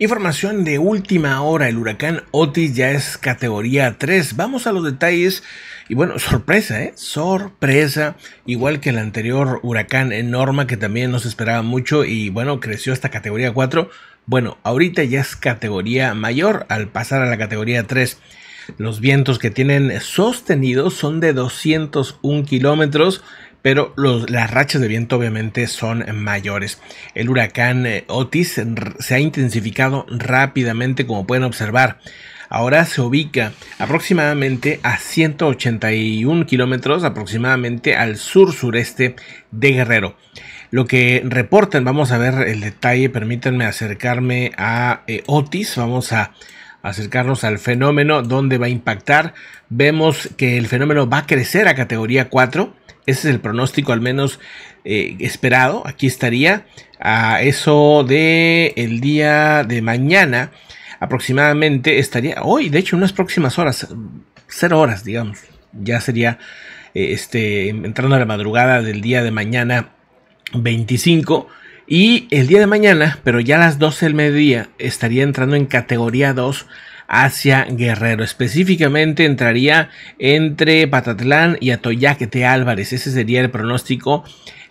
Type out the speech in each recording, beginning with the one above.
Información de última hora, el huracán Otis ya es categoría 3. Vamos a los detalles y bueno, sorpresa, ¿eh? Sorpresa, igual que el anterior huracán en Norma que también nos esperaba mucho y bueno, creció hasta categoría 4. Bueno, ahorita ya es categoría mayor al pasar a la categoría 3. Los vientos que tienen sostenidos son de 201 kilómetros pero las rachas de viento obviamente son mayores. El huracán eh, Otis se ha intensificado rápidamente como pueden observar. Ahora se ubica aproximadamente a 181 kilómetros aproximadamente al sur sureste de Guerrero. Lo que reportan, vamos a ver el detalle, permítanme acercarme a eh, Otis, vamos a acercarnos al fenómeno, donde va a impactar. Vemos que el fenómeno va a crecer a categoría 4 ese es el pronóstico al menos eh, esperado. Aquí estaría a eso de el día de mañana aproximadamente estaría hoy, de hecho, unas próximas horas, cero horas, digamos, ya sería eh, este entrando a la madrugada del día de mañana 25 y el día de mañana, pero ya a las 12 del mediodía estaría entrando en categoría 2 hacia Guerrero. Específicamente entraría entre Patatlán y Atoyaquete Álvarez. Ese sería el pronóstico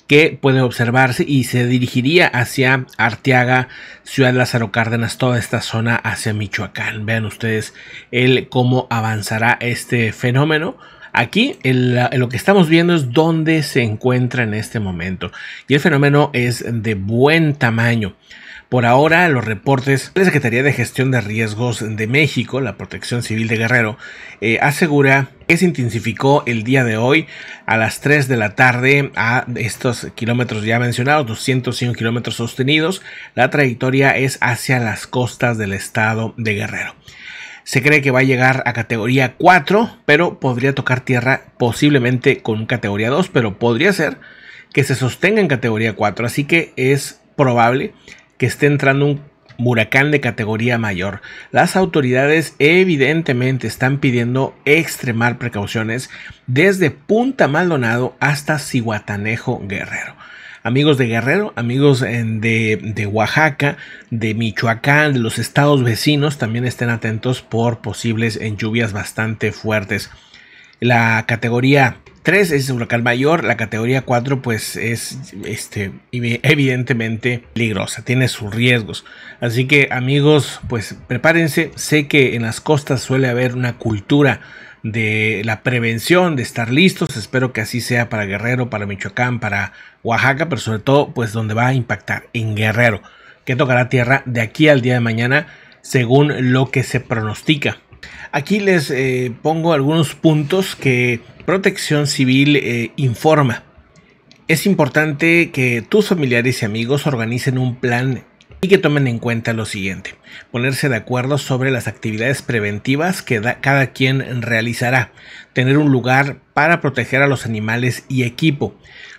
que puede observarse y se dirigiría hacia Arteaga, Ciudad Lázaro Cárdenas, toda esta zona hacia Michoacán. Vean ustedes el cómo avanzará este fenómeno. Aquí lo que estamos viendo es dónde se encuentra en este momento y el fenómeno es de buen tamaño. Por ahora, los reportes de la Secretaría de Gestión de Riesgos de México, la Protección Civil de Guerrero, eh, asegura que se intensificó el día de hoy a las 3 de la tarde a estos kilómetros ya mencionados, 205 kilómetros sostenidos. La trayectoria es hacia las costas del estado de Guerrero. Se cree que va a llegar a categoría 4, pero podría tocar tierra posiblemente con categoría 2, pero podría ser que se sostenga en categoría 4. Así que es probable que esté entrando un huracán de categoría mayor. Las autoridades evidentemente están pidiendo extremar precauciones desde Punta Maldonado hasta Cihuatanejo Guerrero. Amigos de Guerrero, amigos eh, de, de Oaxaca, de Michoacán, de los estados vecinos, también estén atentos por posibles eh, lluvias bastante fuertes. La categoría 3 es local mayor, la categoría 4 pues es este, evidentemente peligrosa, tiene sus riesgos. Así que amigos, pues prepárense, sé que en las costas suele haber una cultura de la prevención, de estar listos. Espero que así sea para Guerrero, para Michoacán, para Oaxaca, pero sobre todo, pues donde va a impactar, en Guerrero, que tocará tierra de aquí al día de mañana, según lo que se pronostica. Aquí les eh, pongo algunos puntos que Protección Civil eh, informa. Es importante que tus familiares y amigos organicen un plan y que tomen en cuenta lo siguiente. Ponerse de acuerdo sobre las actividades preventivas que cada quien realizará. Tener un lugar para proteger a los animales y equipo.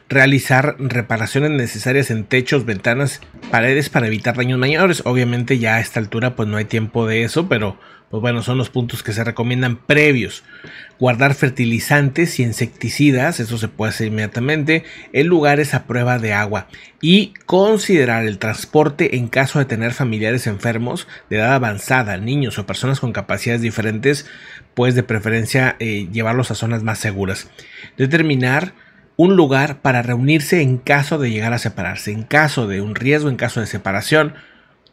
Realizar reparaciones necesarias en techos, ventanas, paredes para evitar daños mayores. Obviamente ya a esta altura pues no hay tiempo de eso, pero pues bueno, son los puntos que se recomiendan previos. Guardar fertilizantes y insecticidas, eso se puede hacer inmediatamente, en lugares a prueba de agua. Y considerar el transporte en caso de tener familiares enfermos de edad avanzada, niños o personas con capacidades diferentes, pues de preferencia eh, llevarlos a zonas más seguras. Determinar un lugar para reunirse en caso de llegar a separarse, en caso de un riesgo, en caso de separación,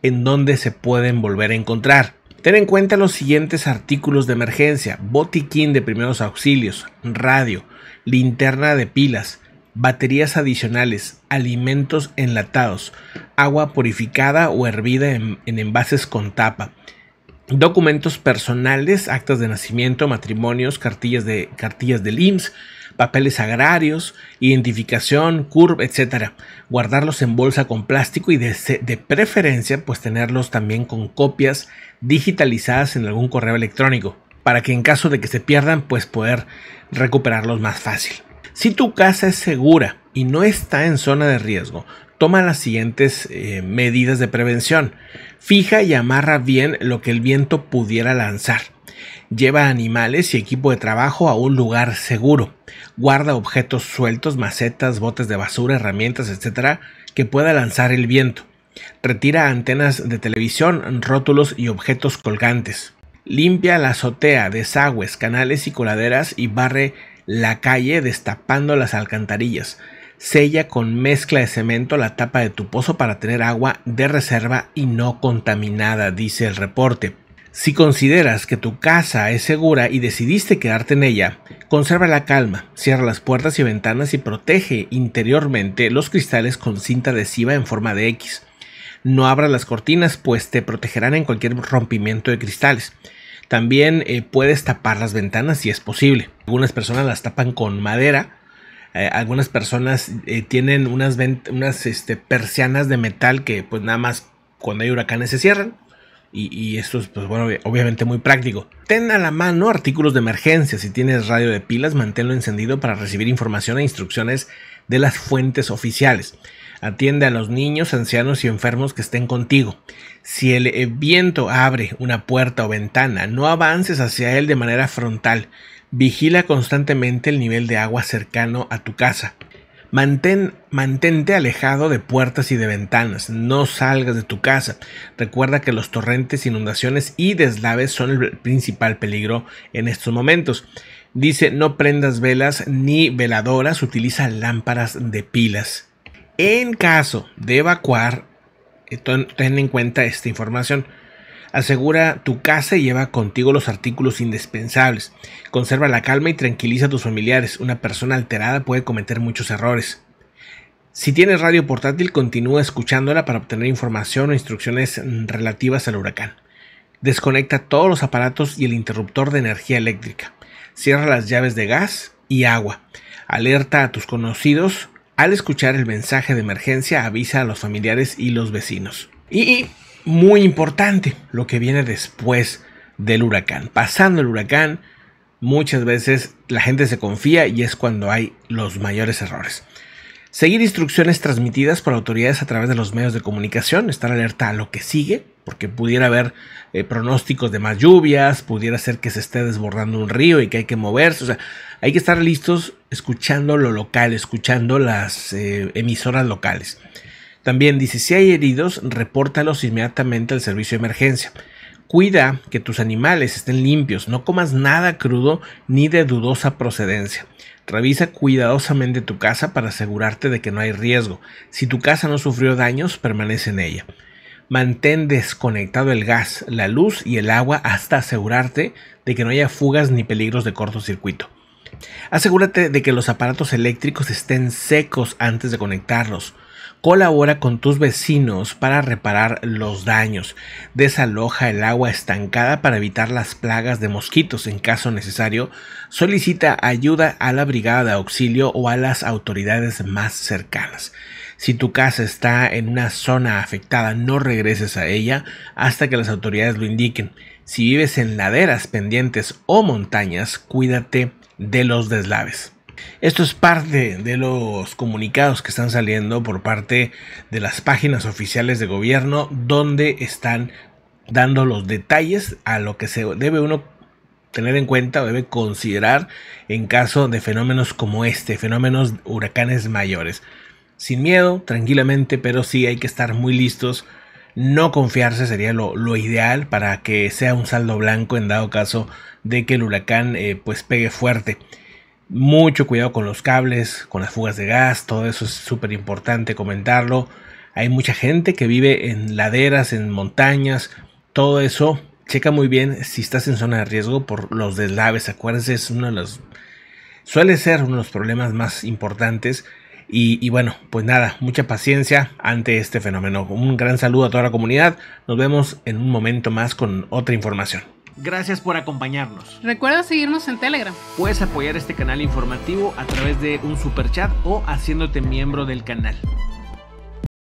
en donde se pueden volver a encontrar Ten en cuenta los siguientes artículos de emergencia, botiquín de primeros auxilios, radio, linterna de pilas, baterías adicionales, alimentos enlatados, agua purificada o hervida en, envases con tapa, documentos personales, actas de nacimiento, matrimonios, cartillas de cartillas del IMSS, papeles agrarios, identificación, curva, etc. Guardarlos en bolsa con plástico y de, preferencia pues tenerlos también con copias digitalizadas en algún correo electrónico para que en caso de que se pierdan pues poder recuperarlos más fácil. Si tu casa es segura y no está en zona de riesgo, toma las siguientes eh, medidas de prevención. Fija y amarra bien lo que el viento pudiera lanzar. Lleva animales y equipo de trabajo a un lugar seguro. Guarda objetos sueltos, macetas, botes de basura, herramientas, etc., que pueda lanzar el viento. Retira antenas de televisión, rótulos y objetos colgantes. Limpia la azotea, desagües, canales y coladeras y barre la calle destapando las alcantarillas. Sella con mezcla de cemento la tapa de tu pozo para tener agua de reserva y no contaminada, dice el reporte. Si consideras que tu casa es segura y decidiste quedarte en ella, conserva la calma, cierra las puertas y ventanas y protege interiormente los cristales con cinta adhesiva en forma de X. No abra las cortinas, pues te protegerán en cualquier rompimiento de cristales. También eh, puedes tapar las ventanas si es posible. Algunas personas las tapan con madera, eh, algunas personas eh, tienen unas, este, persianas de metal que pues nada más cuando hay huracanes se cierran. Y, esto es, pues bueno, obviamente muy práctico. Ten a la mano artículos de emergencia. Si tienes radio de pilas, manténlo encendido para recibir información e instrucciones de las fuentes oficiales. Atiende a los niños, ancianos y enfermos que estén contigo. Si el eh, viento abre una puerta o ventana, no avances hacia él de manera frontal. Vigila constantemente el nivel de agua cercano a tu casa. Mantén, mantente alejado de puertas y de ventanas, no salgas de tu casa. Recuerda que los torrentes, inundaciones y deslaves son el principal peligro en estos momentos. Dice, no prendas velas ni veladoras, utiliza lámparas de pilas. En caso de evacuar, eh, ten en cuenta esta información. Asegura tu casa y lleva contigo los artículos indispensables. Conserva la calma y tranquiliza a tus familiares. Una persona alterada puede cometer muchos errores. Si tienes radio portátil, continúa escuchándola para obtener información o instrucciones relativas al huracán. Desconecta todos los aparatos y el interruptor de energía eléctrica. Cierra las llaves de gas y agua. Alerta a tus conocidos. Al escuchar el mensaje de emergencia, avisa a los familiares y los vecinos. Y muy importante lo que viene después del huracán. Pasando el huracán, muchas veces la gente se confía y es cuando hay los mayores errores. Seguir instrucciones transmitidas por autoridades a través de los medios de comunicación, estar alerta a lo que sigue, porque pudiera haber eh, pronósticos de más lluvias, pudiera ser que se esté desbordando un río y que hay que moverse, o sea, hay que estar listos escuchando lo local, escuchando las eh, emisoras locales. También dice, si hay heridos, repórtalos inmediatamente al servicio de emergencia. Cuida que tus animales estén limpios, no comas nada crudo ni de dudosa procedencia. Revisa cuidadosamente tu casa para asegurarte de que no hay riesgo. Si tu casa no sufrió daños, permanece en ella. Mantén desconectado el gas, la luz y el agua hasta asegurarte de que no haya fugas ni peligros de cortocircuito. Asegúrate de que los aparatos eléctricos estén secos antes de conectarlos. Colabora con tus vecinos para reparar los daños. Desaloja el agua estancada para evitar las plagas de mosquitos en caso necesario. Solicita ayuda a la brigada de auxilio o a las autoridades más cercanas. Si tu casa está en una zona afectada, no regreses a ella hasta que las autoridades lo indiquen. Si vives en laderas pendientes o montañas, cuídate de los deslaves. Esto es parte de los comunicados que están saliendo por parte de las páginas oficiales de gobierno donde están dando los detalles a lo que se debe uno tener en cuenta o debe considerar en caso de fenómenos como este, fenómenos huracanes mayores. Sin miedo, tranquilamente, pero sí hay que estar muy listos. No confiarse sería lo, ideal para que sea un saldo blanco en dado caso de que el huracán eh, pues pegue fuerte. Mucho cuidado con los cables, con las fugas de gas, todo eso es súper importante comentarlo. Hay mucha gente que vive en laderas, en montañas, todo eso. Checa muy bien si estás en zona de riesgo por los deslaves. Acuérdense, es uno de los. suele ser uno de los problemas más importantes. Y, y, bueno, pues nada, mucha paciencia ante este fenómeno. Un gran saludo a toda la comunidad. Nos vemos en un momento más con otra información. Gracias por acompañarnos. Recuerda seguirnos en Telegram. Puedes apoyar este canal informativo a través de un super chat o haciéndote miembro del canal.